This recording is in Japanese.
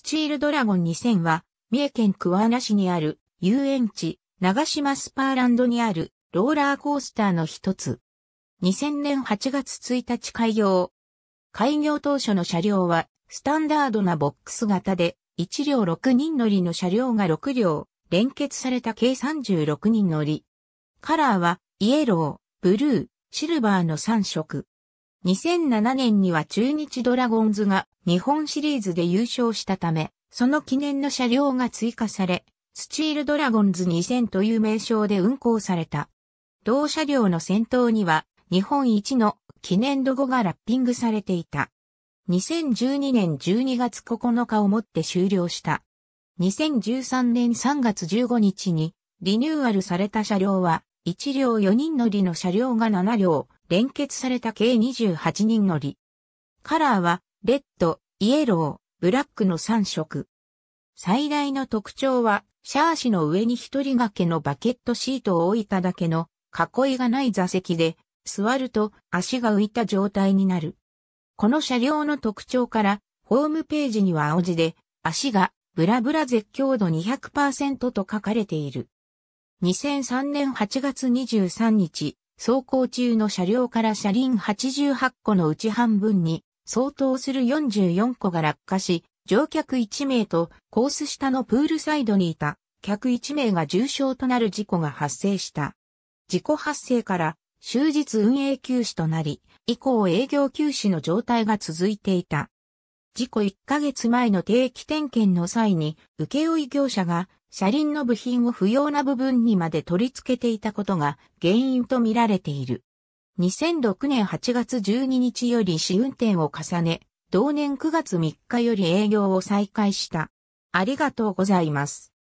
スチールドラゴン2000は、三重県桑名市にある遊園地、長島スパーランドにあるローラーコースターの一つ。2000年8月1日開業。開業当初の車両は、スタンダードなボックス型で、1両6人乗りの車両が6両、連結された計36人乗り。カラーは、イエロー、ブルー、シルバーの3色。2007年には中日ドラゴンズが日本シリーズで優勝したため、その記念の車両が追加され、スチールドラゴンズ2000という名称で運行された。同車両の先頭には日本一の記念ロゴがラッピングされていた。2012年12月9日をもって終了した。2013年3月15日にリニューアルされた車両は1両4人乗りの車両が7両、連結された計28人乗り。カラーは、レッド、イエロー、ブラックの3色。最大の特徴は、シャーシの上に一人掛けのバケットシートを置いただけの囲いがない座席で、座ると足が浮いた状態になる。この車両の特徴から、ホームページには青字で、足がブラブラ絶叫度200%と書かれている。2003年8月23日、走行中の車両から車輪88個のうち半分に相当する44個が落下し、乗客1名とコース下のプールサイドにいた客1名が重傷となる事故が発生した。事故発生から終日運営休止となり、以降営業休止の状態が続いていた。事故1ヶ月前の定期点検の際に、請負業者が車輪の部品を不要な部分にまで取り付けていたことが原因とみられている。2006年8月12日より試運転を重ね、同年9月3日より営業を再開した。ありがとうございます。